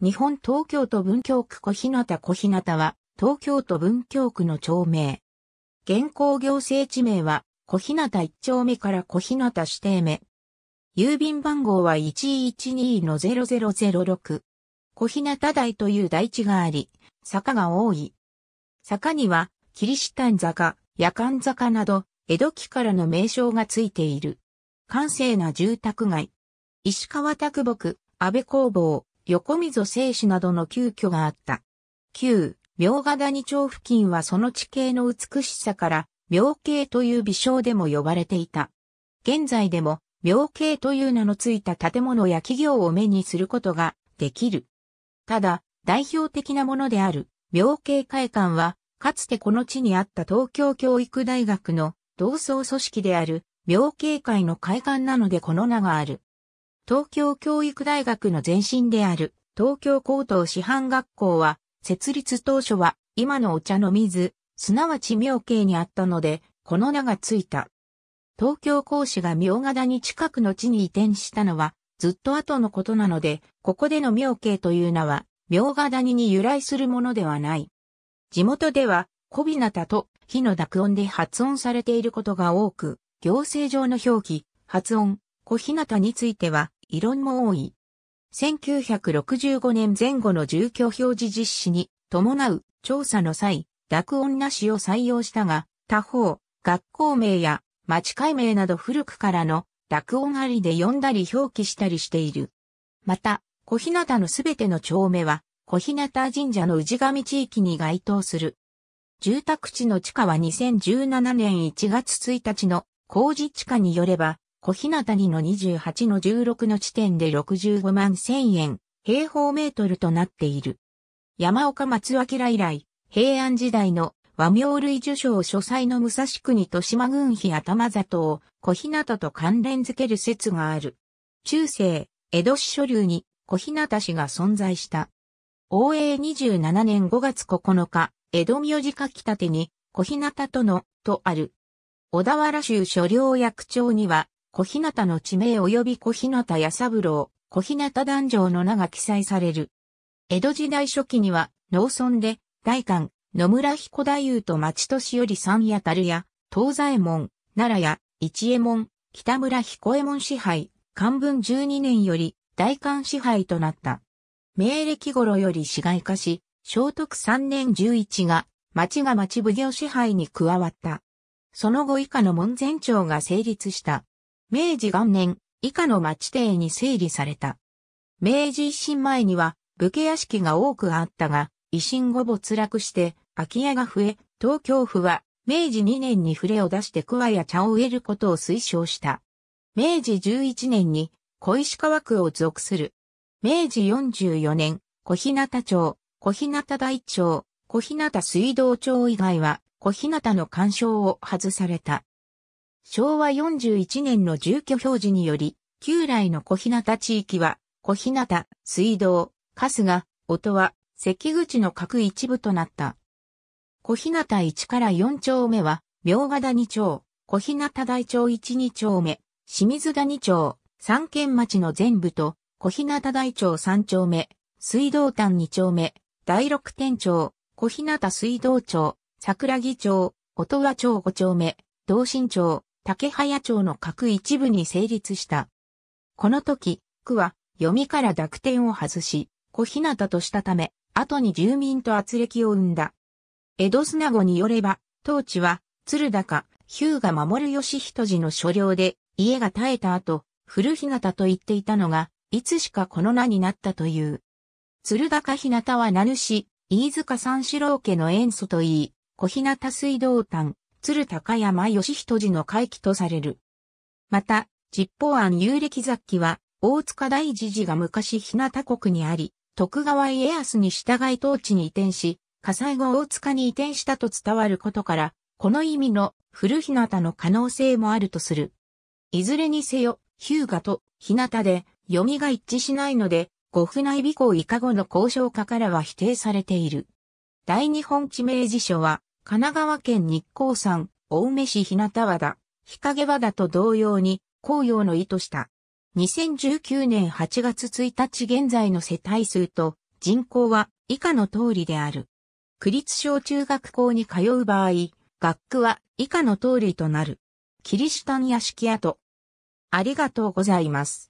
日本東京都文京区小日向小日向は、東京都文京区の町名。現行行政地名は、小日向1丁目から小日向指定目。郵便番号は112-0006。小日向台という台地があり、坂が多い。坂には、キリシタン坂、夜間坂など、江戸期からの名称がついている。閑静な住宅街。石川卓木、安倍工房、横溝正史などの旧居があった。旧、明ヶ谷町付近はその地形の美しさから、妙景という微笑でも呼ばれていた。現在でも、妙景という名のついた建物や企業を目にすることができる。ただ、代表的なものである、妙景会館は、かつてこの地にあった東京教育大学の同窓組織である、妙景会の会館なのでこの名がある。東京教育大学の前身である東京高等師範学校は、設立当初は今のお茶の水、すなわち妙慶にあったので、この名がついた。東京講師が妙ヶ谷近くの地に移転したのは、ずっと後のことなので、ここでの妙慶という名は、妙ヶ谷に由来するものではない。地元では、小日向と火の濁音で発音されていることが多く、行政上の表記、発音、小日向については、異論も多い。1965年前後の住居表示実施に伴う調査の際、濁音なしを採用したが、他方、学校名や町会名など古くからの濁音ありで読んだり表記したりしている。また、小日向のすべての町名は、小日向神社の氏神地域に該当する。住宅地の地下は2017年1月1日の工事地下によれば、小日向にの28の16の地点で65万1000円、平方メートルとなっている。山岡松明以来、平安時代の和名類受賞書斎の武蔵国豊島軍費頭里を小日向と関連づける説がある。中世、江戸史書流に小日向氏が存在した。応永27年5月9日、江戸名字書き立てに小日向との、とある。小田原州所領役長には、小日向の地名及び小日向や三郎、小日向壇上の名が記載される。江戸時代初期には、農村で、大官、野村彦太夫と町年り三谷樽や、東左衛門、奈良や、一右衛門、北村彦右衛門支配、漢文十二年より、大官支配となった。明暦頃より市街化し、聖徳三年十一が、町が町奉行支配に加わった。その後以下の門前町が成立した。明治元年以下の町邸に整理された。明治維新前には武家屋敷が多くあったが、維新後没落して空き家が増え、東京府は明治2年に触れを出して桑や茶を植えることを推奨した。明治11年に小石川区を属する。明治44年、小日向町、小日向大町、小日向水道町以外は小日向の干渉を外された。昭和41年の住居表示により、旧来の小日向地域は、小日向、水道、春日、音は、関口の各一部となった。小日向1から4丁目は、明賀谷町、小日向台町1、2丁目、清水谷町、三軒町の全部と、小日向台町3丁目、水道端2丁目、第六店町、小日向水道町、桜木町、音羽町5丁目、同心町、竹早町の各一部に成立した。この時、区は読みから濁点を外し、小日向としたため、後に住民と圧力を生んだ。江戸砂子によれば、当地は、鶴高、ヒューが守る義人寺の所領で、家が耐えた後、古日向と言っていたのが、いつしかこの名になったという。鶴高日向は名主、飯塚三四郎家の塩素といい、小日向水道炭、鶴高山義人寺の回帰とされる。また、実法案有力雑記は、大塚大寺寺が昔日向国にあり、徳川家康に従い当地に移転し、火災後大塚に移転したと伝わることから、この意味の古日向の可能性もあるとする。いずれにせよ、ヒューガと日向で読みが一致しないので、五府内備校以下後の交渉家からは否定されている。大日本地名辞書は、神奈川県日光山、青梅市日向和田、日陰和田と同様に、紅葉の意図した。2019年8月1日現在の世帯数と人口は以下の通りである。区立小中学校に通う場合、学区は以下の通りとなる。キリシタン屋敷跡。ありがとうございます。